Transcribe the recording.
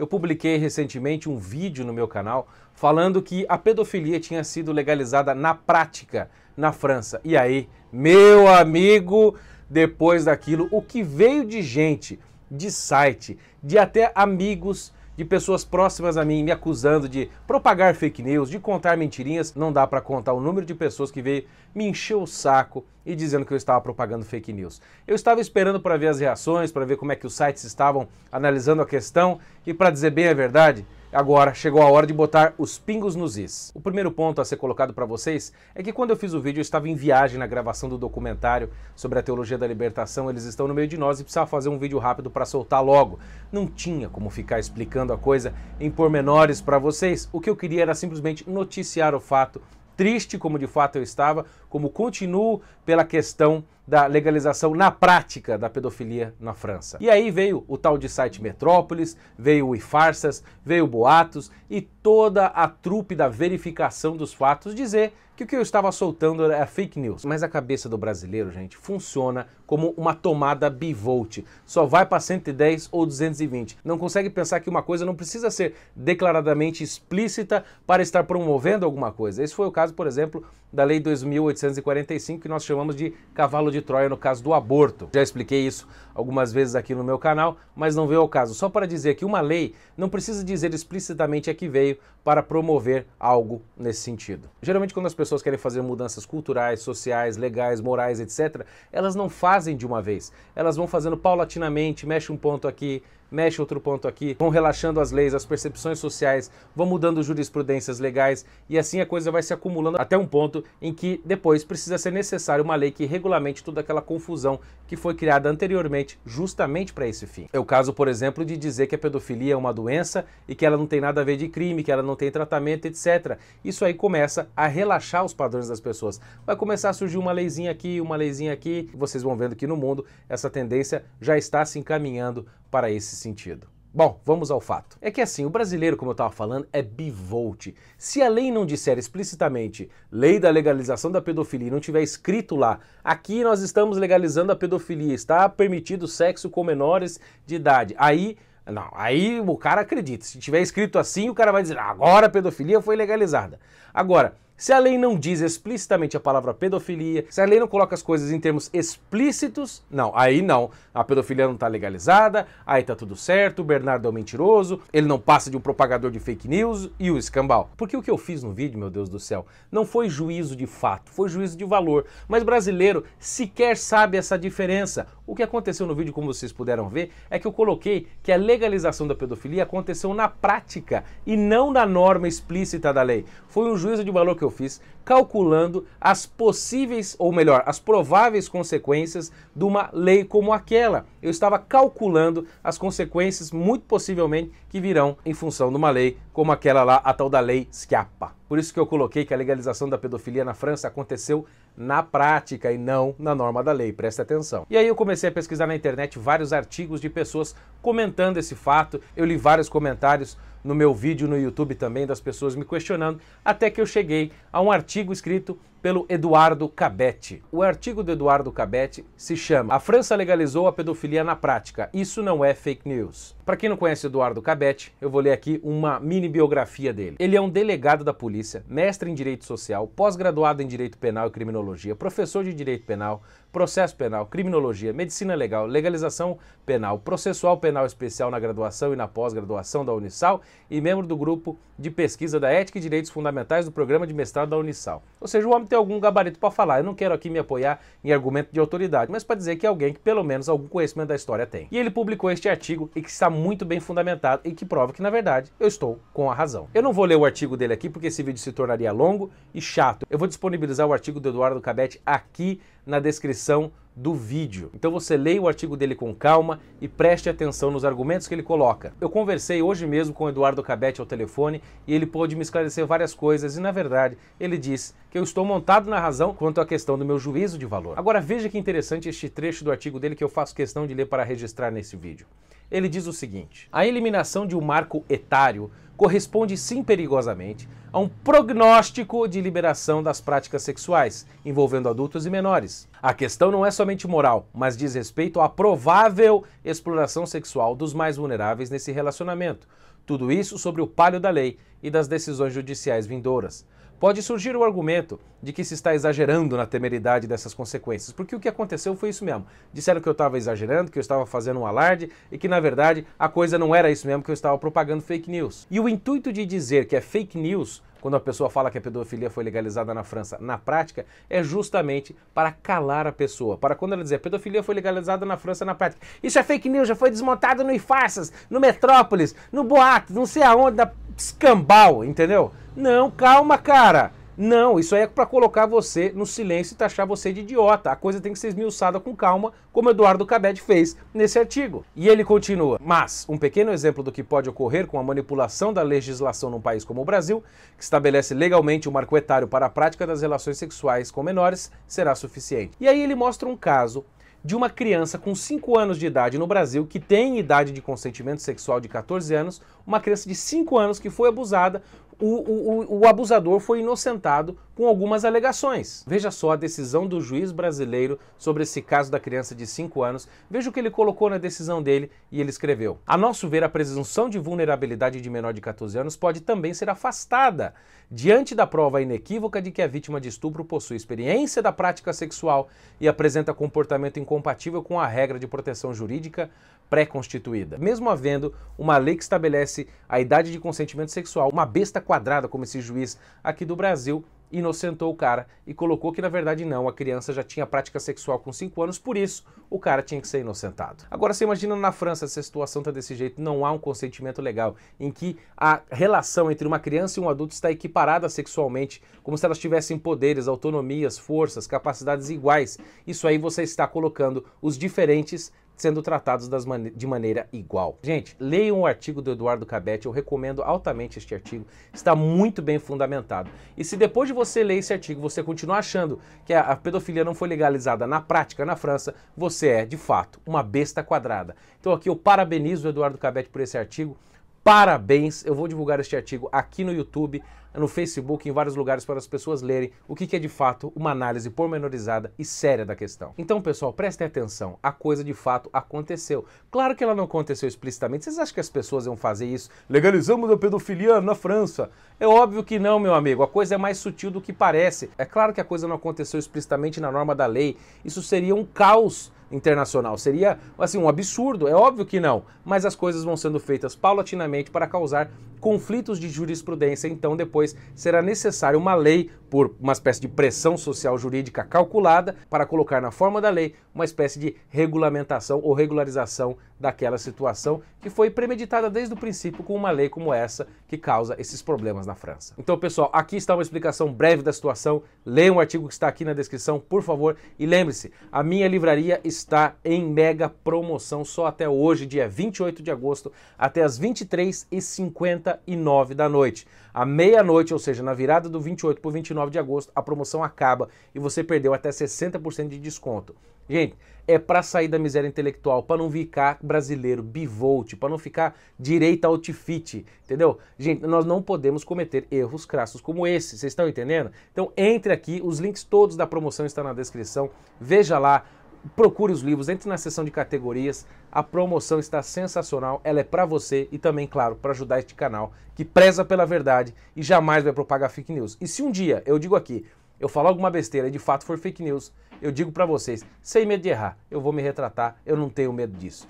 Eu publiquei recentemente um vídeo no meu canal falando que a pedofilia tinha sido legalizada na prática na França. E aí, meu amigo, depois daquilo, o que veio de gente, de site, de até amigos, de pessoas próximas a mim me acusando de propagar fake news, de contar mentirinhas, não dá para contar o número de pessoas que veio me encher o saco e dizendo que eu estava propagando fake news. Eu estava esperando para ver as reações, para ver como é que os sites estavam analisando a questão e para dizer bem a verdade, Agora chegou a hora de botar os pingos nos is. O primeiro ponto a ser colocado para vocês é que quando eu fiz o vídeo eu estava em viagem na gravação do documentário sobre a teologia da libertação, eles estão no meio de nós e precisava fazer um vídeo rápido para soltar logo. Não tinha como ficar explicando a coisa em pormenores para vocês. O que eu queria era simplesmente noticiar o fato triste como de fato eu estava, como continuo pela questão da legalização na prática da pedofilia na França. E aí veio o tal de site Metrópolis, veio o Ifarsas, veio o Boatos e toda a trupe da verificação dos fatos dizer que o que eu estava soltando era fake news. Mas a cabeça do brasileiro, gente, funciona como uma tomada bivolt. Só vai para 110 ou 220. Não consegue pensar que uma coisa não precisa ser declaradamente explícita para estar promovendo alguma coisa. Esse foi o caso, por exemplo, da Lei 2845, que nós chamamos de cavalo de de Troia no caso do aborto. Já expliquei isso algumas vezes aqui no meu canal, mas não veio ao caso. Só para dizer que uma lei não precisa dizer explicitamente a que veio para promover algo nesse sentido. Geralmente, quando as pessoas querem fazer mudanças culturais, sociais, legais, morais, etc., elas não fazem de uma vez. Elas vão fazendo paulatinamente, mexe um ponto aqui, mexe outro ponto aqui, vão relaxando as leis, as percepções sociais, vão mudando jurisprudências legais e assim a coisa vai se acumulando até um ponto em que depois precisa ser necessária uma lei que regulamente toda aquela confusão que foi criada anteriormente justamente para esse fim. É o caso, por exemplo, de dizer que a pedofilia é uma doença e que ela não tem nada a ver de crime, que ela não tem tratamento, etc. Isso aí começa a relaxar os padrões das pessoas. Vai começar a surgir uma leizinha aqui, uma leizinha aqui, vocês vão vendo que no mundo essa tendência já está se encaminhando para esse sentido. Bom, vamos ao fato. É que assim, o brasileiro, como eu estava falando, é bivolt. Se a lei não disser explicitamente lei da legalização da pedofilia e não tiver escrito lá, aqui nós estamos legalizando a pedofilia, está permitido sexo com menores de idade, aí não, aí o cara acredita. Se tiver escrito assim, o cara vai dizer: agora a pedofilia foi legalizada. Agora, se a lei não diz explicitamente a palavra pedofilia, se a lei não coloca as coisas em termos explícitos, não, aí não. A pedofilia não está legalizada, aí tá tudo certo, o Bernardo é um mentiroso, ele não passa de um propagador de fake news e o escambau. Porque o que eu fiz no vídeo, meu Deus do céu, não foi juízo de fato, foi juízo de valor. Mas brasileiro sequer sabe essa diferença. O que aconteceu no vídeo, como vocês puderam ver, é que eu coloquei que a legalização da pedofilia aconteceu na prática e não na norma explícita da lei. Foi um juízo de valor que eu eu fiz calculando as possíveis, ou melhor, as prováveis consequências de uma lei como aquela. Eu estava calculando as consequências, muito possivelmente, que virão em função de uma lei como aquela lá, a tal da Lei Schiappa. Por isso que eu coloquei que a legalização da pedofilia na França aconteceu na prática e não na norma da lei, presta atenção. E aí eu comecei a pesquisar na internet vários artigos de pessoas comentando esse fato, eu li vários comentários no meu vídeo no YouTube também das pessoas me questionando, até que eu cheguei a um artigo escrito pelo Eduardo Cabete. O artigo do Eduardo Cabete se chama A França legalizou a pedofilia na prática. Isso não é fake news. Para quem não conhece Eduardo Cabete, eu vou ler aqui uma mini biografia dele. Ele é um delegado da polícia, mestre em direito social, pós-graduado em direito penal e criminologia, professor de direito penal, processo penal, criminologia, medicina legal, legalização penal, processual penal especial na graduação e na pós-graduação da Unisal e membro do grupo de pesquisa da ética e direitos fundamentais do programa de mestrado da Unisal. Ou seja, o homem ter algum gabarito para falar. Eu não quero aqui me apoiar em argumento de autoridade, mas para dizer que é alguém que pelo menos algum conhecimento da história tem. E ele publicou este artigo e que está muito bem fundamentado e que prova que na verdade eu estou com a razão. Eu não vou ler o artigo dele aqui porque esse vídeo se tornaria longo e chato. Eu vou disponibilizar o artigo do Eduardo Cabete aqui na descrição do vídeo. Então você leia o artigo dele com calma e preste atenção nos argumentos que ele coloca. Eu conversei hoje mesmo com o Eduardo Cabete ao telefone e ele pôde me esclarecer várias coisas e na verdade ele diz que eu estou montado na razão quanto à questão do meu juízo de valor. Agora veja que interessante este trecho do artigo dele que eu faço questão de ler para registrar nesse vídeo. Ele diz o seguinte: A eliminação de um marco etário corresponde sim perigosamente a um prognóstico de liberação das práticas sexuais envolvendo adultos e menores. A questão não é somente moral, mas diz respeito à provável exploração sexual dos mais vulneráveis nesse relacionamento tudo isso sobre o palio da lei e das decisões judiciais vindouras. Pode surgir o argumento de que se está exagerando na temeridade dessas consequências, porque o que aconteceu foi isso mesmo. Disseram que eu estava exagerando, que eu estava fazendo um alarde e que, na verdade, a coisa não era isso mesmo, que eu estava propagando fake news. E o intuito de dizer que é fake news quando a pessoa fala que a pedofilia foi legalizada na França, na prática, é justamente para calar a pessoa. Para quando ela dizer pedofilia foi legalizada na França, na prática. Isso é fake news, já foi desmontado no Ifarsas, no Metrópolis, no Boato, não sei aonde, da Escambau, entendeu? Não, calma, cara. Não, isso aí é para colocar você no silêncio e taxar você de idiota. A coisa tem que ser esmiuçada com calma, como Eduardo Cabed fez nesse artigo. E ele continua: "Mas um pequeno exemplo do que pode ocorrer com a manipulação da legislação num país como o Brasil, que estabelece legalmente o um marco etário para a prática das relações sexuais com menores, será suficiente". E aí ele mostra um caso de uma criança com 5 anos de idade no Brasil, que tem idade de consentimento sexual de 14 anos, uma criança de 5 anos que foi abusada o, o, o abusador foi inocentado com algumas alegações. Veja só a decisão do juiz brasileiro sobre esse caso da criança de 5 anos. Veja o que ele colocou na decisão dele e ele escreveu: A nosso ver, a presunção de vulnerabilidade de menor de 14 anos pode também ser afastada diante da prova inequívoca de que a vítima de estupro possui experiência da prática sexual e apresenta comportamento incompatível com a regra de proteção jurídica pré-constituída. Mesmo havendo uma lei que estabelece a idade de consentimento sexual, uma besta quadrada, como esse juiz aqui do Brasil inocentou o cara e colocou que na verdade não, a criança já tinha prática sexual com 5 anos, por isso o cara tinha que ser inocentado. Agora você imagina na França se a situação tá desse jeito, não há um consentimento legal em que a relação entre uma criança e um adulto está equiparada sexualmente, como se elas tivessem poderes, autonomias, forças, capacidades iguais. Isso aí você está colocando os diferentes sendo tratados de maneira igual. Gente, leiam o artigo do Eduardo Cabete, eu recomendo altamente este artigo, está muito bem fundamentado. E se depois de você ler esse artigo você continuar achando que a, a pedofilia não foi legalizada na prática na França, você é, de fato, uma besta quadrada. Então aqui eu parabenizo o Eduardo Cabete por esse artigo. Parabéns! Eu vou divulgar este artigo aqui no YouTube, no Facebook, em vários lugares para as pessoas lerem o que é de fato uma análise pormenorizada e séria da questão. Então, pessoal, prestem atenção: a coisa de fato aconteceu. Claro que ela não aconteceu explicitamente. Vocês acham que as pessoas iam fazer isso? Legalizamos a pedofilia na França? É óbvio que não, meu amigo. A coisa é mais sutil do que parece. É claro que a coisa não aconteceu explicitamente na norma da lei. Isso seria um caos internacional. Seria assim um absurdo, é óbvio que não, mas as coisas vão sendo feitas paulatinamente para causar conflitos de jurisprudência, então depois será necessário uma lei por uma espécie de pressão social jurídica calculada para colocar na forma da lei uma espécie de regulamentação ou regularização daquela situação que foi premeditada desde o princípio com uma lei como essa que causa esses problemas na França. Então, pessoal, aqui está uma explicação breve da situação. Leia o artigo que está aqui na descrição, por favor, e lembre-se, a minha livraria está em mega promoção só até hoje, dia 28 de agosto, até as 23h59 da noite. À meia-noite, ou seja, na virada do 28 para o 29 de agosto, a promoção acaba e você perdeu até 60% de desconto. Gente, é para sair da miséria intelectual, para não ficar brasileiro bivolt, para não ficar direita outfit, entendeu? Gente, nós não podemos cometer erros crassos como esse, vocês estão entendendo? Então entre aqui, os links todos da promoção estão na descrição, veja lá, procure os livros, entre na seção de categorias. A promoção está sensacional, ela é para você e também, claro, para ajudar este canal que preza pela verdade e jamais vai propagar fake news. E se um dia eu digo aqui, eu falo alguma besteira e de fato for fake news, eu digo para vocês, sem medo de errar, eu vou me retratar, eu não tenho medo disso.